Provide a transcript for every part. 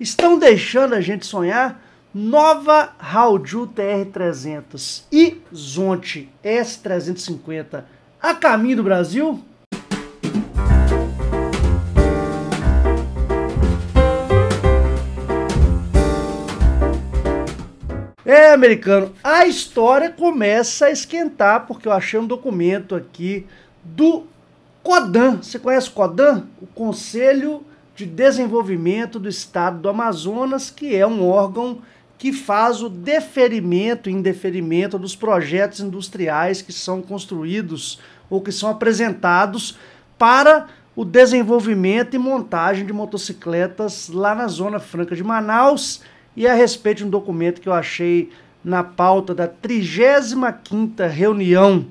estão deixando a gente sonhar nova Raudju TR300 e Zonte S350 a caminho do Brasil? É, americano, a história começa a esquentar porque eu achei um documento aqui do CODAN. Você conhece o CODAN? O Conselho de Desenvolvimento do Estado do Amazonas, que é um órgão que faz o deferimento e indeferimento dos projetos industriais que são construídos ou que são apresentados para o desenvolvimento e montagem de motocicletas lá na Zona Franca de Manaus. E é a respeito de um documento que eu achei na pauta da 35ª reunião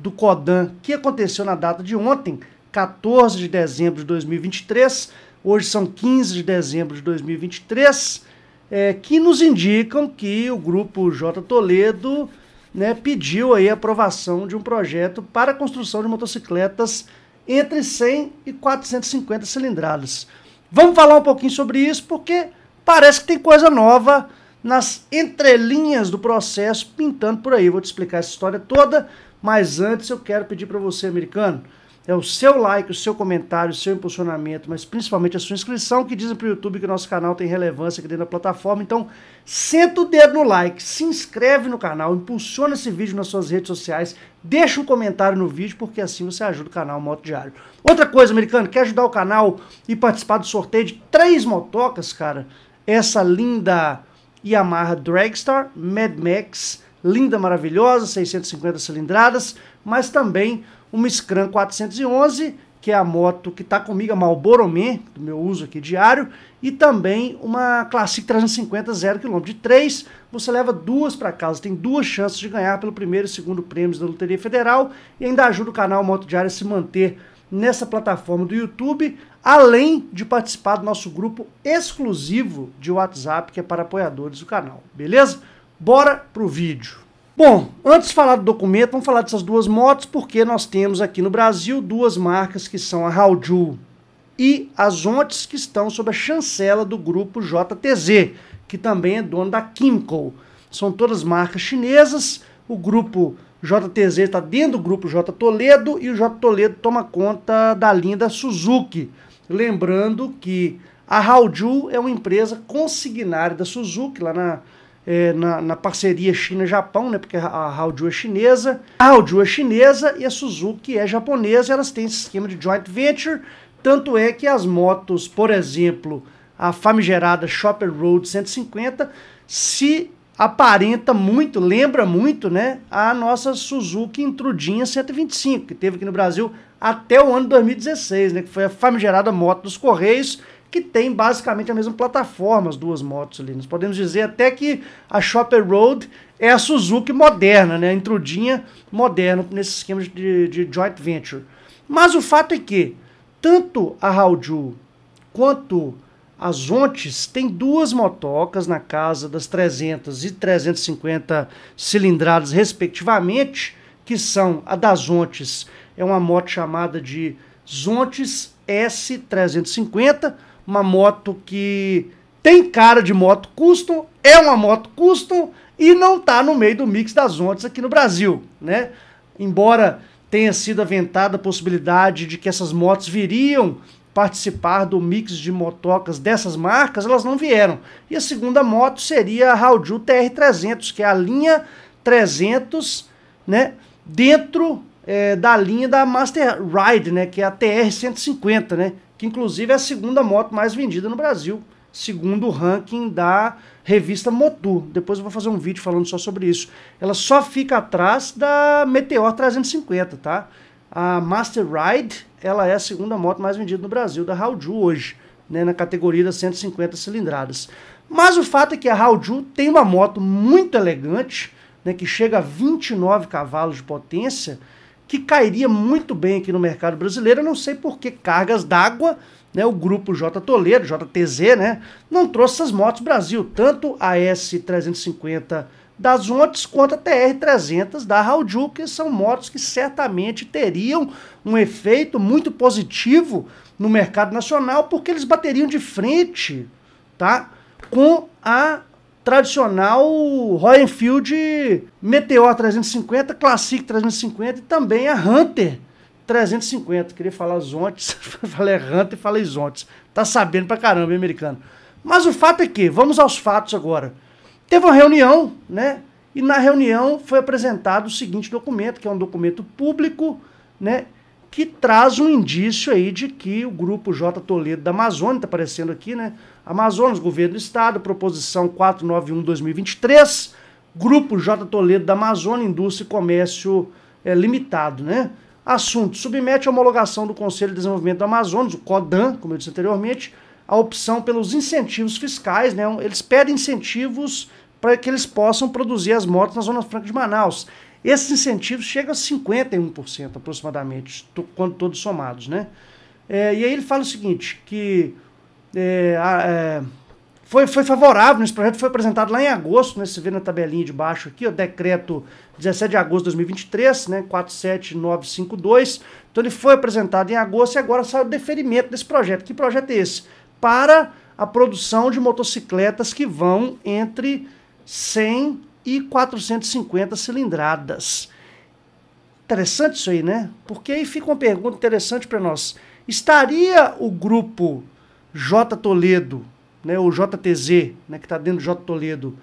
do CODAN, que aconteceu na data de ontem, 14 de dezembro de 2023, hoje são 15 de dezembro de 2023, é, que nos indicam que o grupo J. Toledo né, pediu aí a aprovação de um projeto para a construção de motocicletas entre 100 e 450 cilindradas. Vamos falar um pouquinho sobre isso porque parece que tem coisa nova nas entrelinhas do processo pintando por aí. Vou te explicar essa história toda, mas antes eu quero pedir para você, americano, é o seu like, o seu comentário, o seu impulsionamento, mas principalmente a sua inscrição, que dizem para o YouTube que o nosso canal tem relevância aqui dentro da plataforma. Então, senta o dedo no like, se inscreve no canal, impulsiona esse vídeo nas suas redes sociais, deixa um comentário no vídeo, porque assim você ajuda o canal Moto Diário. Outra coisa, americano, quer ajudar o canal e participar do sorteio de três motocas, cara? Essa linda Yamaha Dragstar, Mad Max, linda, maravilhosa, 650 cilindradas, mas também uma Scram 411, que é a moto que está comigo, a Marlboro Man, do meu uso aqui diário, e também uma Classic 350 zero km de 3. Você leva duas para casa, tem duas chances de ganhar pelo primeiro e segundo prêmios da Loteria Federal e ainda ajuda o canal Moto Diário a se manter nessa plataforma do YouTube, além de participar do nosso grupo exclusivo de WhatsApp que é para apoiadores do canal. Beleza? Bora pro vídeo. Bom, antes de falar do documento, vamos falar dessas duas motos, porque nós temos aqui no Brasil duas marcas que são a Haoju e as Ontes, que estão sob a chancela do grupo JTZ, que também é dono da Kimco. São todas marcas chinesas, o grupo JTZ está dentro do grupo J Toledo e o J Toledo toma conta da linha da Suzuki. Lembrando que a Haoju é uma empresa consignária da Suzuki, lá na é, na, na, parceria China-Japão, né, porque a Haoju é chinesa, a Haoju é chinesa e a Suzuki é japonesa, elas têm esse esquema de joint venture, tanto é que as motos, por exemplo, a famigerada Shopper Road 150, se aparenta muito, lembra muito, né, a nossa Suzuki Intrudinha 125, que teve aqui no Brasil até o ano 2016, né, que foi a famigerada moto dos Correios, que tem basicamente a mesma plataforma, as duas motos ali. Nós podemos dizer até que a Shopper Road é a Suzuki moderna, né? A Intrudinha moderna nesse esquema de, de joint venture. Mas o fato é que tanto a Haoju quanto as Ontes têm duas motocas na casa das 300 e 350 cilindradas, respectivamente, que são a das Ontes, é uma moto chamada de Zontes S350, uma moto que tem cara de moto custom, é uma moto custom e não tá no meio do mix das ondas aqui no Brasil, né? Embora tenha sido aventada a possibilidade de que essas motos viriam participar do mix de motocas dessas marcas, elas não vieram. E a segunda moto seria a Raudil TR300, que é a linha 300, né, dentro é, da linha da Master Ride, né, que é a TR150, né, que inclusive é a segunda moto mais vendida no Brasil, segundo o ranking da revista Motor Depois eu vou fazer um vídeo falando só sobre isso. Ela só fica atrás da Meteor 350, tá? A Master Ride, ela é a segunda moto mais vendida no Brasil da Hauju hoje, né, na categoria das 150 cilindradas. Mas o fato é que a Hauju tem uma moto muito elegante, né, que chega a 29 cavalos de potência, que cairia muito bem aqui no mercado brasileiro. Eu não sei por que cargas d'água, né, o grupo J Toledo, JTZ, né, não trouxe essas motos Brasil, tanto a S350 da Zontes quanto a TR300 da Raudju, que são motos que certamente teriam um efeito muito positivo no mercado nacional, porque eles bateriam de frente, tá? Com a tradicional Royal Enfield Meteor 350, Classic 350 e também a Hunter 350. Queria falar Zontes, falei Hunter e falei Zontes. Tá sabendo pra caramba, hein, americano. Mas o fato é que, vamos aos fatos agora. Teve uma reunião, né? E na reunião foi apresentado o seguinte documento, que é um documento público, né? que traz um indício aí de que o grupo J. Toledo da Amazônia, está aparecendo aqui, né? Amazonas, governo do estado, proposição 491-2023, grupo J. Toledo da Amazônia, indústria e comércio é, limitado, né? Assunto: submete a homologação do Conselho de Desenvolvimento do Amazonas, o CODAN, como eu disse anteriormente, a opção pelos incentivos fiscais, né? Eles pedem incentivos para que eles possam produzir as motos na Zona Franca de Manaus. Esses incentivos chegam a 51% aproximadamente, quando todos somados. Né? É, e aí ele fala o seguinte, que é, é, foi, foi favorável nesse projeto, foi apresentado lá em agosto, né, você vê na tabelinha de baixo aqui, o decreto 17 de agosto de 2023, né, 47952, então ele foi apresentado em agosto e agora saiu o deferimento desse projeto. Que projeto é esse? Para a produção de motocicletas que vão entre 100 e 450 cilindradas. Interessante isso aí, né? Porque aí fica uma pergunta interessante para nós. Estaria o grupo J Toledo, né, o JTZ, né, que está dentro do J Toledo,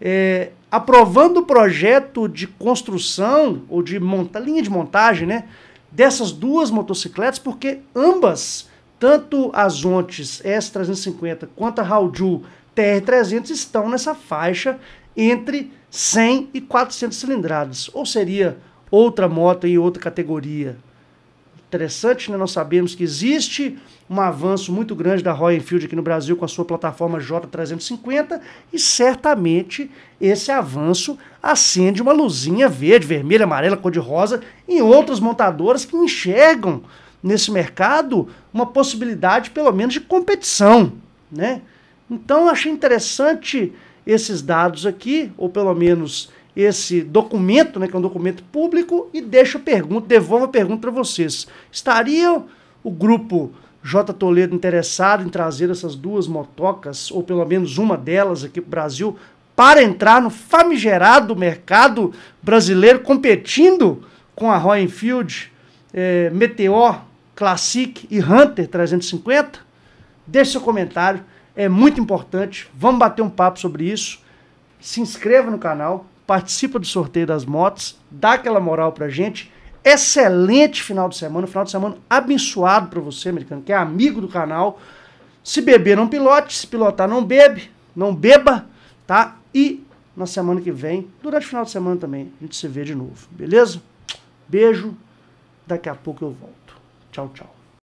é, aprovando o projeto de construção ou de monta, linha de montagem né, dessas duas motocicletas, porque ambas, tanto as Ontes S350 quanto a Raudju TR300, estão nessa faixa entre 100 e 400 cilindradas, ou seria outra moto em outra categoria. Interessante, né? Nós sabemos que existe um avanço muito grande da Royal Enfield aqui no Brasil com a sua plataforma J350 e certamente esse avanço acende uma luzinha verde, vermelha, amarela, cor-de-rosa em outras montadoras que enxergam nesse mercado uma possibilidade, pelo menos, de competição, né? Então, eu achei interessante esses dados aqui, ou pelo menos esse documento, né, que é um documento público, e deixo a pergunta, devolvo a pergunta para vocês. Estaria o grupo J. Toledo interessado em trazer essas duas motocas, ou pelo menos uma delas aqui para o Brasil, para entrar no famigerado mercado brasileiro, competindo com a Royal Enfield, é, Meteor, Classic e Hunter 350? Deixe seu comentário é muito importante. Vamos bater um papo sobre isso. Se inscreva no canal, participa do sorteio das motos, dá aquela moral pra gente. Excelente final de semana, final de semana abençoado para você, americano, que é amigo do canal. Se beber, não pilote. Se pilotar, não bebe. Não beba, tá? E na semana que vem, durante o final de semana também, a gente se vê de novo, beleza? Beijo. Daqui a pouco eu volto. Tchau, tchau.